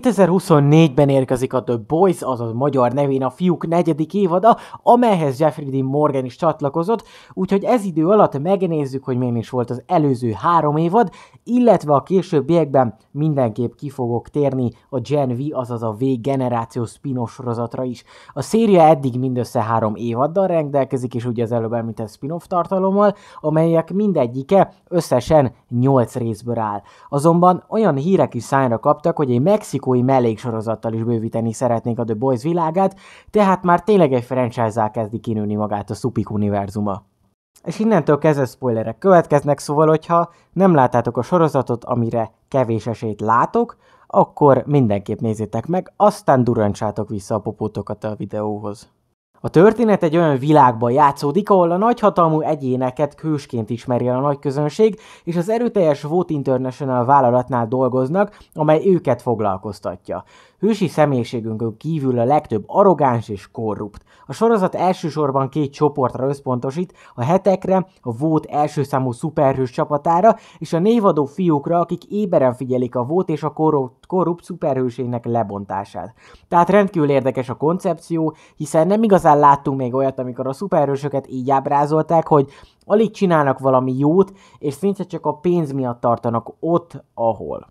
2024-ben érkezik a The Boys, azaz magyar nevén a fiúk negyedik évada, amelyhez Jeffrey Dean Morgan is csatlakozott, úgyhogy ez idő alatt megnézzük, hogy milyen is volt az előző három évad, illetve a későbbiekben mindenképp ki fogok térni a Gen V, azaz a V generáció spin sorozatra is. A széria eddig mindössze három évaddal rendelkezik, és ugye az előbb említett spin-off tartalommal, amelyek mindegyike összesen 8 részből áll. Azonban olyan hírek is szájra kaptak, hogy egy mexikó mexikói melléksorozattal is bővíteni szeretnék a The Boys világát, tehát már tényleg egy franchise kezdi kinőni magát a Szupik univerzuma. És innentől kezdve spoilerek következnek, szóval hogyha nem láttátok a sorozatot, amire kevés esélyt látok, akkor mindenképp nézzétek meg, aztán durancsátok vissza a popótokat a videóhoz. A történet egy olyan világban játszódik, ahol a nagyhatalmú egyéneket kősként ismeri a nagy közönség, és az erőteljes Vote International vállalatnál dolgoznak, amely őket foglalkoztatja. Hősi személyiségünkön kívül a legtöbb arrogáns és korrupt. A sorozat elsősorban két csoportra összpontosít, a hetekre, a Vót első számú szuperhős csapatára, és a névadó fiúkra, akik éberen figyelik a Vót és a korrupt, korrupt szuperhősének lebontását. Tehát rendkívül érdekes a koncepció, hiszen nem igazán láttunk még olyat, amikor a szuperhősöket így ábrázolták, hogy alig csinálnak valami jót, és szinte csak a pénz miatt tartanak ott, ahol.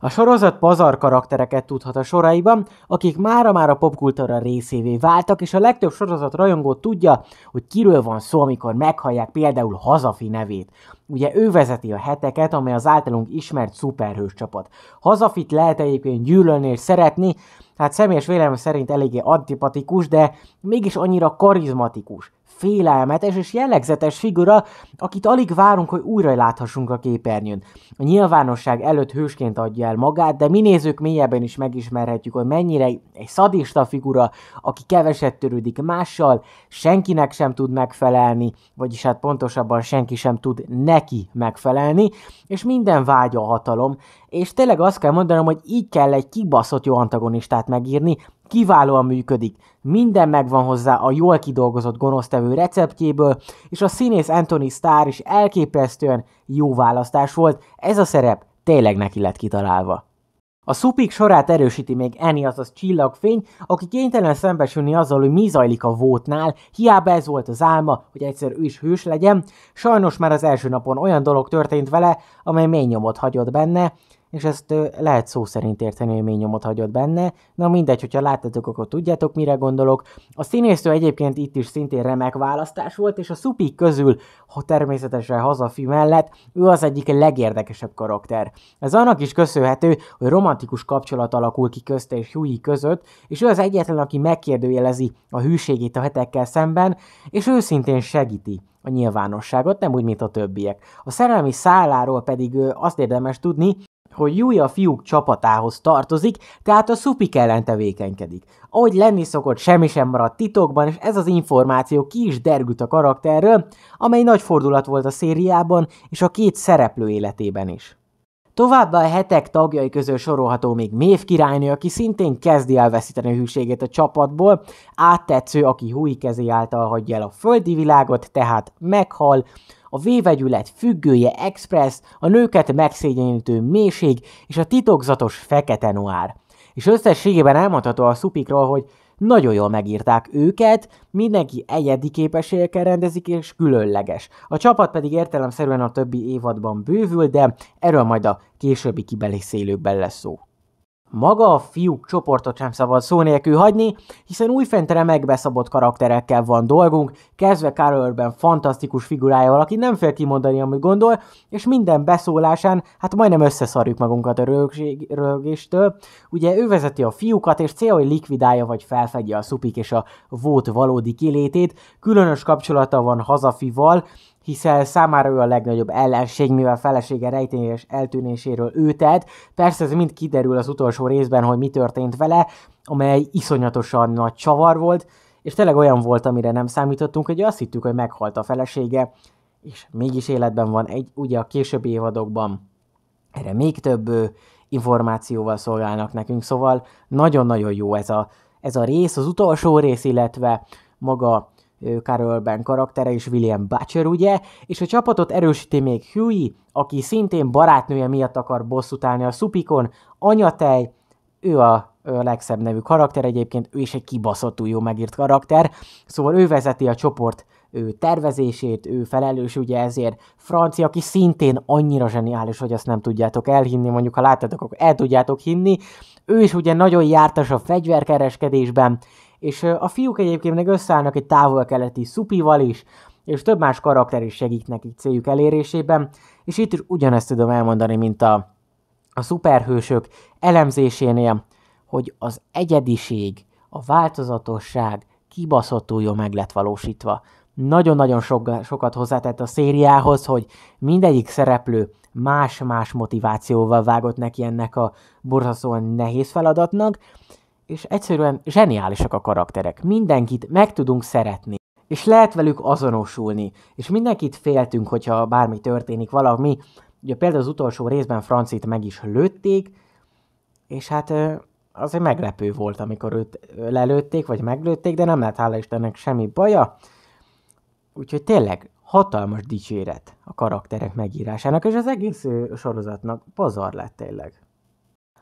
A sorozat pazar karaktereket tudhat a soraiban, akik mára már a popkultúra részévé váltak, és a legtöbb sorozat rajongó tudja, hogy kiről van szó, amikor meghallják például Hazafi nevét. Ugye ő vezeti a heteket, amely az általunk ismert szuperhős csapat. Hazafit lehet egyébként gyűlölni és szeretni, hát személyes vélem szerint eléggé antipatikus, de mégis annyira karizmatikus félelmetes és jellegzetes figura, akit alig várunk, hogy újra láthassunk a képernyőn. A nyilvánosság előtt hősként adja el magát, de mi nézők mélyebben is megismerhetjük, hogy mennyire egy szadista figura, aki keveset törődik mással, senkinek sem tud megfelelni, vagyis hát pontosabban senki sem tud neki megfelelni, és minden vágya a hatalom. És tényleg azt kell mondanom, hogy így kell egy kibaszott jó antagonistát megírni, kiválóan működik. Minden megvan hozzá a jól kidolgozott gonosztevő receptjéből, és a színész Anthony Starr is elképesztően jó választás volt, ez a szerep tényleg neki lett kitalálva. A szupik sorát erősíti még Annie, azaz csillagfény, aki kénytelen szembesülni azzal, hogy mi zajlik a vótnál, hiába ez volt az álma, hogy egyszer ő is hős legyen, sajnos már az első napon olyan dolog történt vele, amely mély nyomot hagyott benne, és ezt ö, lehet szó szerint érteni, hogy mély nyomot hagyott benne. Na mindegy, hogyha láttatok, akkor tudjátok, mire gondolok. A színésztő egyébként itt is szintén remek választás volt, és a Szupi közül, ha természetesen hazafi mellett, ő az egyik legérdekesebb karakter. Ez annak is köszönhető, hogy romantikus kapcsolat alakul ki közte és Huey között, és ő az egyetlen, aki megkérdőjelezi a hűségét a hetekkel szemben, és őszintén segíti a nyilvánosságot, nem úgy, mint a többiek. A szerelmi szálláról pedig azt érdemes tudni, hogy Júj a fiúk csapatához tartozik, tehát a szupik ellen tevékenykedik. Ahogy lenni szokott, semmi sem maradt titokban, és ez az információ ki is dergült a karakterről, amely nagy fordulat volt a szériában és a két szereplő életében is. Továbbá a hetek tagjai közül sorolható még Mév királynő, aki szintén kezdi elveszíteni hűségét a csapatból, áttetsző, aki húi kezé által hagyja el a földi világot, tehát meghal, a vévegyület függője express, a nőket megszégyenítő mélység és a titokzatos fekete noár. És összességében elmondható a szupikról, hogy nagyon jól megírták őket, mindenki egyedi képességekkel rendezik és különleges. A csapat pedig értelemszerűen a többi évadban bővül, de erről majd a későbbi kibeszélőkben lesz szó. Maga a fiúk csoportot sem szabad szó nélkül hagyni, hiszen remekbe szabott karakterekkel van dolgunk, kezdve Carolben fantasztikus figurájával, aki nem fél kimondani, amit gondol, és minden beszólásán hát majdnem összeszarjuk magunkat a rögéstől. Ugye ő vezeti a fiúkat, és célja, hogy likvidálja vagy felfedje a szupik és a vót valódi kilétét, különös kapcsolata van hazafival, hiszen számára ő a legnagyobb ellenség, mivel felesége rejtélyes eltűnéséről ő tett. Persze ez mind kiderül az utolsó részben, hogy mi történt vele, amely iszonyatosan nagy csavar volt, és tényleg olyan volt, amire nem számítottunk, hogy azt hittük, hogy meghalt a felesége, és mégis életben van egy, ugye a későbbi évadokban erre még több információval szolgálnak nekünk, szóval nagyon-nagyon jó ez a, ez a rész, az utolsó rész, illetve maga Carol Ben karaktere és William Butcher, ugye, és a csapatot erősíti még Huey, aki szintén barátnője miatt akar bosszút állni a szupikon, anyatej, ő a legszebb nevű karakter egyébként, ő is egy kibaszottul jó megírt karakter, szóval ő vezeti a csoport ő tervezését, ő felelős ugye ezért. Francia, aki szintén annyira zseniális, hogy azt nem tudjátok elhinni, mondjuk ha láttatok, akkor el tudjátok hinni. Ő is ugye nagyon jártas a fegyverkereskedésben, és a fiúk egyébként meg összeállnak egy távol-keleti szupival is, és több más karakter is segít nekik céljuk elérésében, és itt is ugyanezt tudom elmondani, mint a, a szuperhősök elemzésénél, hogy az egyediség, a változatosság kibaszottul jól meg lett valósítva. Nagyon-nagyon sok, sokat hozzátett a szériához, hogy mindegyik szereplő más-más motivációval vágott neki ennek a borzasztóan nehéz feladatnak, és egyszerűen zseniálisak a karakterek. Mindenkit meg tudunk szeretni, és lehet velük azonosulni, és mindenkit féltünk, hogyha bármi történik valami. Ugye például az utolsó részben Francit meg is lőtték, és hát azért meglepő volt, amikor őt lelőtték, vagy meglőtték, de nem lett hála Istennek semmi baja. Úgyhogy tényleg hatalmas dicséret a karakterek megírásának, és az egész sorozatnak pazar lett tényleg.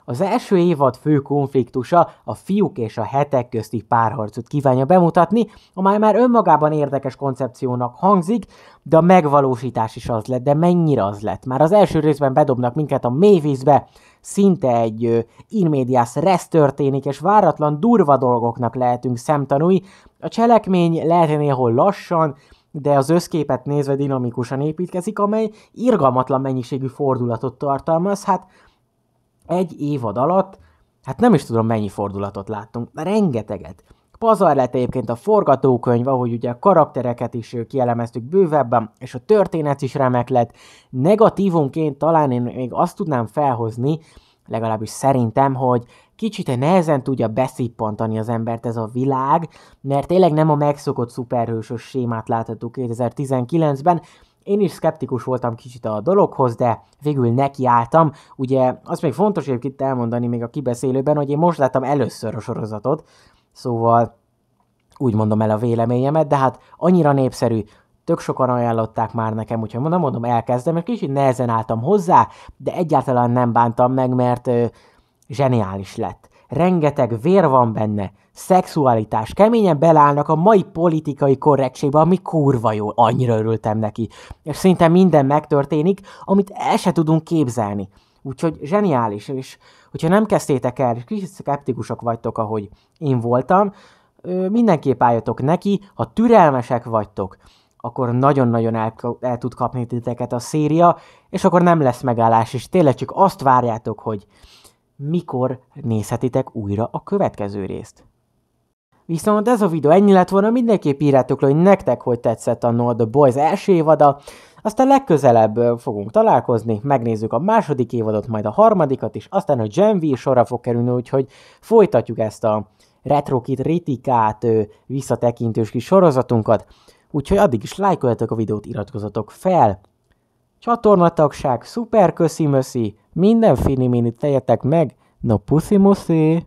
Az első évad fő konfliktusa a fiúk és a hetek közti párharcot kívánja bemutatni, amely már önmagában érdekes koncepciónak hangzik, de a megvalósítás is az lett, de mennyire az lett. Már az első részben bedobnak minket a mélyvízbe, szinte egy inmédiás resz történik, és váratlan durva dolgoknak lehetünk szemtanúi. A cselekmény lehet néhol lassan, de az összképet nézve dinamikusan építkezik, amely irgalmatlan mennyiségű fordulatot tartalmaz, hát egy évad alatt, hát nem is tudom mennyi fordulatot láttunk, rengeteget. Pazar lett egyébként a forgatókönyv, ahogy ugye a karaktereket is kielemeztük bővebben, és a történet is remek lett. Negatívunként talán én még azt tudnám felhozni, legalábbis szerintem, hogy kicsit nehezen tudja beszippantani az embert ez a világ, mert tényleg nem a megszokott szuperhősös sémát láthattuk 2019-ben, én is szkeptikus voltam kicsit a dologhoz, de végül nekiálltam. Ugye az még fontos egyébként elmondani még a kibeszélőben, hogy én most láttam először a sorozatot, szóval úgy mondom el a véleményemet, de hát annyira népszerű, tök sokan ajánlották már nekem, úgyhogy mondom, mondom, elkezdem, mert kicsit nehezen álltam hozzá, de egyáltalán nem bántam meg, mert ö, zseniális lett rengeteg vér van benne, szexualitás, keményen belállnak a mai politikai korrektségbe, ami kurva jó, annyira örültem neki. És szinte minden megtörténik, amit el se tudunk képzelni. Úgyhogy zseniális, és hogyha nem kezdtétek el, és kicsit szkeptikusok vagytok, ahogy én voltam, mindenképp álljatok neki, ha türelmesek vagytok, akkor nagyon-nagyon el, el tud kapni titeket a széria, és akkor nem lesz megállás, és tényleg csak azt várjátok, hogy mikor nézhetitek újra a következő részt. Viszont ez a videó ennyi lett volna, mindenképp írjátok le, hogy nektek hogy tetszett a No Boys első évada, aztán legközelebb fogunk találkozni, megnézzük a második évadot, majd a harmadikat is, aztán a Gen V sorra fog kerülni, úgyhogy folytatjuk ezt a retrokit ritikát visszatekintős kis sorozatunkat, úgyhogy addig is lájkoljatok a videót, iratkozatok fel, Csatornatagság, szuper köszi möszi, minden fini minit tejetek meg, no puszi muszi!